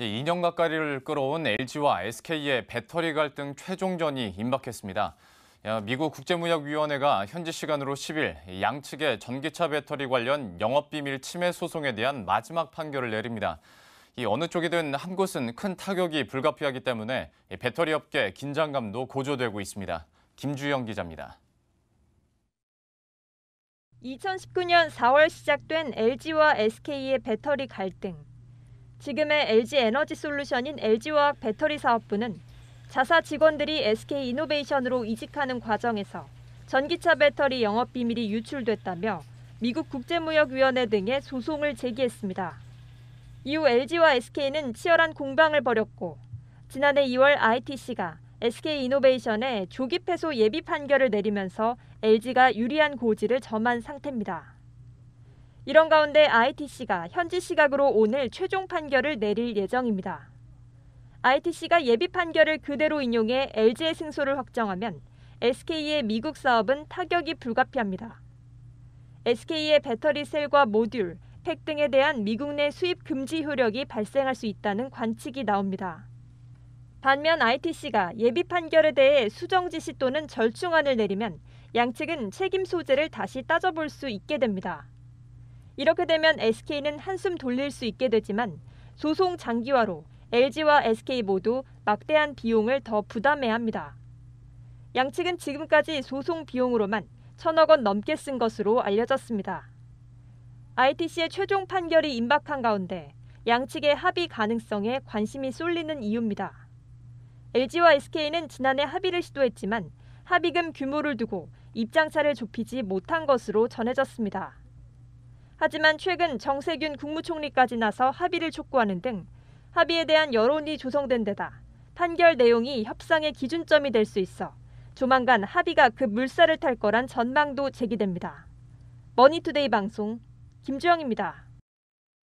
2년 가까이를 끌어온 LG와 SK의 배터리 갈등 최종전이 임박했습니다. 미국 국제무역위원회가 현지 시간으로 10일 양측의 전기차 배터리 관련 영업비밀 침해 소송에 대한 마지막 판결을 내립니다. 이 어느 쪽이든 한 곳은 큰 타격이 불가피하기 때문에 배터리 업계 긴장감도 고조되고 있습니다. 김주영 기자입니다. 2019년 4월 시작된 LG와 SK의 배터리 갈등. 지금의 LG 에너지 솔루션인 LG화학 배터리 사업부는 자사 직원들이 SK 이노베이션으로 이직하는 과정에서 전기차 배터리 영업 비밀이 유출됐다며 미국 국제무역위원회 등에 소송을 제기했습니다. 이후 LG와 SK는 치열한 공방을 벌였고 지난해 2월 ITC가 SK 이노베이션에 조기 패소 예비 판결을 내리면서 LG가 유리한 고지를 점한 상태입니다. 이런 가운데 ITC가 현지 시각으로 오늘 최종 판결을 내릴 예정입니다. ITC가 예비 판결을 그대로 인용해 LG의 승소를 확정하면 SK의 미국 사업은 타격이 불가피합니다. SK의 배터리 셀과 모듈, 팩 등에 대한 미국 내 수입 금지 효력이 발생할 수 있다는 관측이 나옵니다. 반면 ITC가 예비 판결에 대해 수정 지시 또는 절충안을 내리면 양측은 책임 소재를 다시 따져볼 수 있게 됩니다. 이렇게 되면 SK는 한숨 돌릴 수 있게 되지만 소송 장기화로 LG와 SK 모두 막대한 비용을 더 부담해야 합니다. 양측은 지금까지 소송 비용으로만 천억 원 넘게 쓴 것으로 알려졌습니다. ITC의 최종 판결이 임박한 가운데 양측의 합의 가능성에 관심이 쏠리는 이유입니다. LG와 SK는 지난해 합의를 시도했지만 합의금 규모를 두고 입장차를 좁히지 못한 것으로 전해졌습니다. 하지만 최근 정세균 국무총리까지 나서 합의를 촉구하는 등 합의에 대한 여론이 조성된 데다 판결 내용이 협상의 기준점이 될 수 있어 조만간 합의가 그 물살을 탈 거란 전망도 제기됩니다. 머니투데이 방송 김주영입니다.